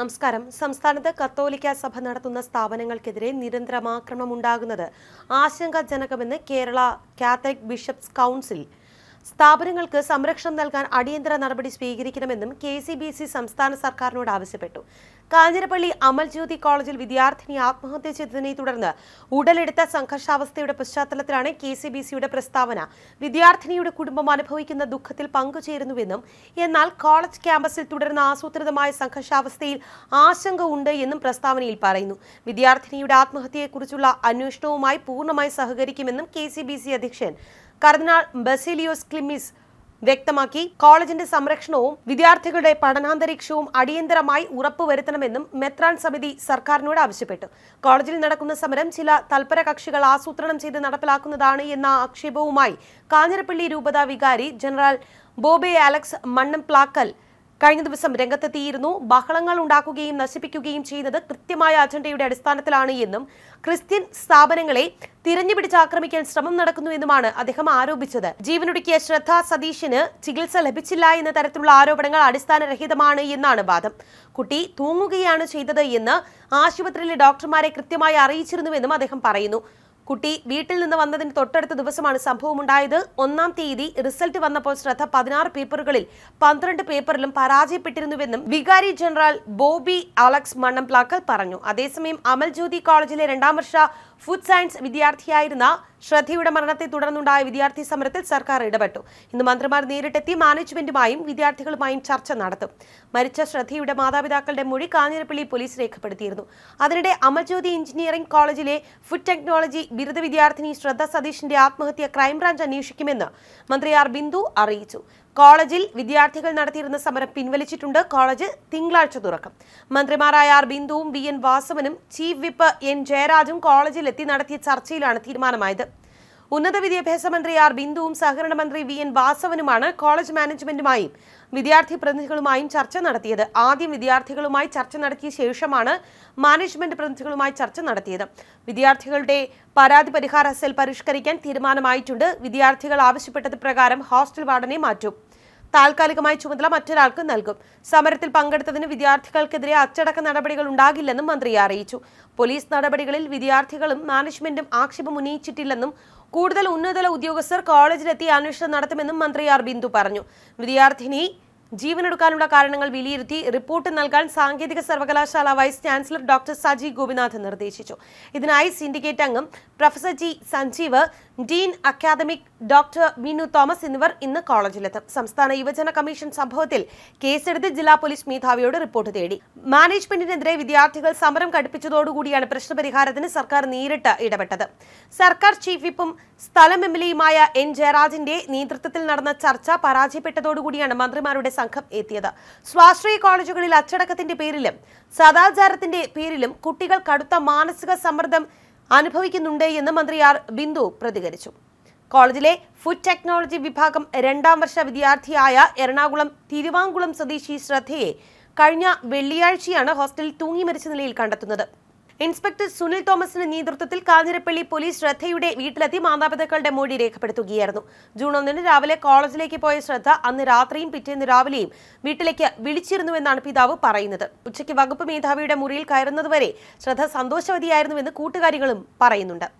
നമസ്കാരം സംസ്ഥാനത്ത് കത്തോലിക്ക സഭ നടത്തുന്ന സ്ഥാപനങ്ങൾക്കെതിരെ നിരന്തരം ആക്രമണമുണ്ടാകുന്നത് ആശങ്കാജനകമെന്ന് കേരള കാത്തലിക് ബിഷപ്സ് കൗൺസിൽ സ്ഥാപനങ്ങൾക്ക് സംരക്ഷണം നൽകാൻ അടിയന്തര നടപടി സ്വീകരിക്കണമെന്നും കെ സംസ്ഥാന സർക്കാരിനോട് ആവശ്യപ്പെട്ടു കാഞ്ഞിരപ്പള്ളി അമൽജ്യോതി കോളേജിൽ വിദ്യാർത്ഥിനി ആത്മഹത്യ ചെയ്തതിനെ തുടർന്ന് ഉടലെടുത്ത സംഘർഷാവസ്ഥയുടെ പശ്ചാത്തലത്തിലാണ് കെ സി ബി സിയുടെ പ്രസ്താവന വിദ്യാർത്ഥിനിയുടെ കുടുംബം അനുഭവിക്കുന്ന ദുഃഖത്തിൽ പങ്കുചേരുന്നുവെന്നും എന്നാൽ കോളേജ് ക്യാമ്പസിൽ തുടരുന്ന ആസൂത്രിതമായ സംഘർഷാവസ്ഥയിൽ ആശങ്ക ഉണ്ട് എന്നും പ്രസ്താവനയിൽ പറയുന്നു വിദ്യാർത്ഥിനിയുടെ ആത്മഹത്യയെക്കുറിച്ചുള്ള അന്വേഷണവുമായി പൂർണ്ണമായി സഹകരിക്കുമെന്നും കെ അധ്യക്ഷൻ കർദിനാൾ ബസിലിയോസ് ക്ലിമിസ് വ്യക്തമാക്കി കോളേജിന്റെ സംരക്ഷണവും വിദ്യാർത്ഥികളുടെ പഠനാന്തരീക്ഷവും അടിയന്തരമായി ഉറപ്പുവരുത്തണമെന്നും മെത്രാൻ സമിതി സർക്കാരിനോട് ആവശ്യപ്പെട്ടു കോളേജിൽ നടക്കുന്ന സമരം ചില തൽപര കക്ഷികൾ ആസൂത്രണം ചെയ്ത് നടപ്പിലാക്കുന്നതാണ് എന്ന ആക്ഷേപവുമായി കാഞ്ഞിരപ്പള്ളി രൂപത വികാരി general Boby Alex Mannamplackal കഴിഞ്ഞ ദിവസം രംഗത്തെത്തിയിരുന്നു ബഹളങ്ങൾ ഉണ്ടാക്കുകയും നശിപ്പിക്കുകയും ചെയ്യുന്നത് കൃത്യമായ അജണ്ടയുടെ അടിസ്ഥാനത്തിലാണ് എന്നും ക്രിസ്ത്യൻ സ്ഥാപനങ്ങളെ തിരഞ്ഞുപിടിച്ച് ആക്രമിക്കാൻ ശ്രമം നടക്കുന്നുവെന്നുമാണ് അദ്ദേഹം ആരോപിച്ചത് ജീവനൊടുക്കിയ ശ്രദ്ധ സതീഷിന് ചികിത്സ ലഭിച്ചില്ല എന്ന തരത്തിലുള്ള ആരോപണങ്ങൾ അടിസ്ഥാനരഹിതമാണ് എന്നാണ് വാദം കുട്ടി തൂങ്ങുകയാണ് ചെയ്തത് എന്ന് ആശുപത്രിയിലെ ഡോക്ടർമാരെ കൃത്യമായി അറിയിച്ചിരുന്നുവെന്നും അദ്ദേഹം പറയുന്നു കുട്ടി വീട്ടിൽ നിന്ന് വന്നതിന് തൊട്ടടുത്ത ദിവസമാണ് സംഭവം ഉണ്ടായത് ഒന്നാം തീയതി റിസൾട്ട് വന്നപ്പോൾ ശ്രദ്ധ പതിനാറ് പേപ്പറുകളിൽ പന്ത്രണ്ട് പേപ്പറിലും പരാജയപ്പെട്ടിരുന്നുവെന്നും വികാരി ജനറൽ ബോബി അലക്സ് മണ്ണംപ്ലാക്കൽ പറഞ്ഞു അതേസമയം അമൽജ്യോതി കോളേജിലെ രണ്ടാം വർഷ ഫുഡ് സയൻസ് വിദ്യാർത്ഥിയായിരുന്ന ശ്രദ്ധയുടെ മരണത്തെ തുടർന്നുണ്ടായ വിദ്യാർത്ഥി സമരത്തിൽ സർക്കാർ ഇടപെട്ടു ഇന്ന് മന്ത്രിമാർ നേരിട്ടെത്തി മാനേജ്മെന്റുമായും വിദ്യാർത്ഥികളുമായും ചർച്ച നടത്തും മരിച്ച ശ്രദ്ധയുടെ മാതാപിതാക്കളുടെ മൊഴി കാഞ്ഞിരപ്പള്ളി പോലീസ് രേഖപ്പെടുത്തിയിരുന്നു അതിനിടെ അമജ്യോതി എഞ്ചിനീയറിംഗ് കോളേജിലെ ഫുഡ് ടെക്നോളജി ബിരുദ വിദ്യാർത്ഥിനി ശ്രദ്ധ സതീഷിന്റെ ആത്മഹത്യ ക്രൈംബ്രാഞ്ച് അന്വേഷിക്കുമെന്ന് മന്ത്രി ആർ ബിന്ദു അറിയിച്ചു കോളേജിൽ വിദ്യാർത്ഥികൾ നടത്തിയിരുന്ന സമരം പിൻവലിച്ചിട്ടുണ്ട് കോളേജ് തിങ്കളാഴ്ച തുറക്കും മന്ത്രിമാരായ ആർ ബിന്ദുവും വി എൻ വാസവനും ചീഫ് വിപ്പ് എൻ ജയരാജും കോളേജിലെത്തി നടത്തിയ ചർച്ചയിലാണ് തീരുമാനമായത് ഉന്നത വിദ്യാഭ്യാസ മന്ത്രി ആർ ബിന്ദുവും സഹകരണ മന്ത്രി വി എൻ വാസവനുമാണ് കോളേജ് മാനേജ്മെന്റുമായും വിദ്യാർത്ഥി പ്രതിനിധികളുമായും ചർച്ച നടത്തിയത് ആദ്യം വിദ്യാർത്ഥികളുമായി ചർച്ച നടത്തിയ ശേഷമാണ് മാനേജ്മെന്റ് പ്രതിനിധികളുമായി ചർച്ച നടത്തിയത് വിദ്യാർത്ഥികളുടെ പരാതി പരിഹാര സെൽ പരിഷ്കരിക്കാൻ തീരുമാനമായിട്ടുണ്ട് വിദ്യാർത്ഥികൾ ആവശ്യപ്പെട്ടത് പ്രകാരം ഹോസ്റ്റൽ വാർഡനെ മാറ്റും താൽക്കാലികമായി ചുമതല മറ്റൊരാൾക്ക് നൽകും സമരത്തിൽ പങ്കെടുത്തതിന് വിദ്യാർത്ഥികൾക്കെതിരെ അച്ചടക്ക നടപടികൾ ഉണ്ടാകില്ലെന്നും മന്ത്രി അറിയിച്ചു പോലീസ് നടപടികളിൽ വിദ്യാർത്ഥികളും മാനേജ്മെന്റും ആക്ഷേപം ഉന്നയിച്ചിട്ടില്ലെന്നും കൂടുതൽ ഉന്നതതല ഉദ്യോഗസ്ഥർ കോളേജിലെത്തി അന്വേഷണം നടത്തുമെന്നും മന്ത്രി അർബിന്ദു പറഞ്ഞു വിദ്യാർത്ഥിനി ജീവനെടുക്കാനുള്ള കാരണങ്ങൾ വിലയിരുത്തി റിപ്പോർട്ട് നൽകാൻ സാങ്കേതിക സർവകലാശാല vice chancellor doctor Saji Gopinath നിർദ്ദേശിച്ചു ഇതിനായി സിൻഡിക്കേറ്റ് അംഗം professor G Sanjeev dean academic doctor Minu Thomas എന്നിവർ ഇന്ന് കോളേജിലെത്തും സംസ്ഥാന യുവജന കമ്മീഷൻ സംഭവത്തിൽ കേസെടുത്ത് ജില്ലാ പോലീസ് മേധാവിയോട് റിപ്പോർട്ട് തേടി മാനേജ്മെന്റിനെതിരെ വിദ്യാർത്ഥികൾ സമരം ഘടിപ്പിച്ചതോടുകൂടിയാണ് പ്രശ്നപരിഹാരത്തിന് സർക്കാർ നേരിട്ട് ഇടപെട്ടത് സർക്കാർ ചീഫ് വിപ്പും സ്ഥലം എം എൽ എയുമായ എൻ ജയരാജിന്റെ നേതൃത്വത്തിൽ നടന്ന ചർച്ച പരാജയപ്പെട്ടതോടുകൂടിയാണ് മന്ത്രിമാരുടെ സംഘം എത്തിയത് സ്വാശ്രയ കോളേജുകളിൽ അച്ചടക്കത്തിന്റെ പേരിലും സദാചാരത്തിന്റെ പേരിലും കുട്ടികൾ കടുത്ത മാനസിക സമ്മർദ്ദം അനുഭവിക്കുന്നുണ്ട് എന്ന് മന്ത്രി ആർ ബിന്ദു പ്രതികരിച്ചു കോളേജിലെ ഫുഡ് ടെക്നോളജി വിഭാഗം രണ്ടാം വർഷ വിദ്യാർത്ഥിയായ എറണാകുളം തിരുവാങ്കുളം സ്വദേശി ശ്രദ്ധയെ കഴിഞ്ഞ വെള്ളിയാഴ്ചയാണ് ഹോസ്റ്റലിൽ തൂങ്ങി മരിച്ച നിലയിൽ കണ്ടെത്തുന്നത് ഇൻസ്പെക്ടർ സുനിൽ തോമസിന്റെ നേതൃത്വത്തിൽ കാഞ്ഞിരപ്പള്ളി പോലീസ് ശ്രദ്ധയുടെ വീട്ടിലെത്തി മാതാപിതാക്കളുടെ മൊഴി രേഖപ്പെടുത്തുകയായിരുന്നു ജൂൺ ഒന്നിന് രാവിലെ കോളേജിലേക്ക് പോയ ശ്രദ്ധ അന്ന് രാത്രിയും പിറ്റേന്ന് രാവിലെയും വീട്ടിലേക്ക് വിളിച്ചിരുന്നുവെന്നാണ് പിതാവ് പറയുന്നത് ഉച്ചയ്ക്ക് വകുപ്പ് മേധാവിയുടെ മുറിയിൽ കയറുന്നതുവരെ ശ്രദ്ധ സന്തോഷവതിയായിരുന്നുവെന്ന് കൂട്ടുകാരികളും പറയുന്നുണ്ട്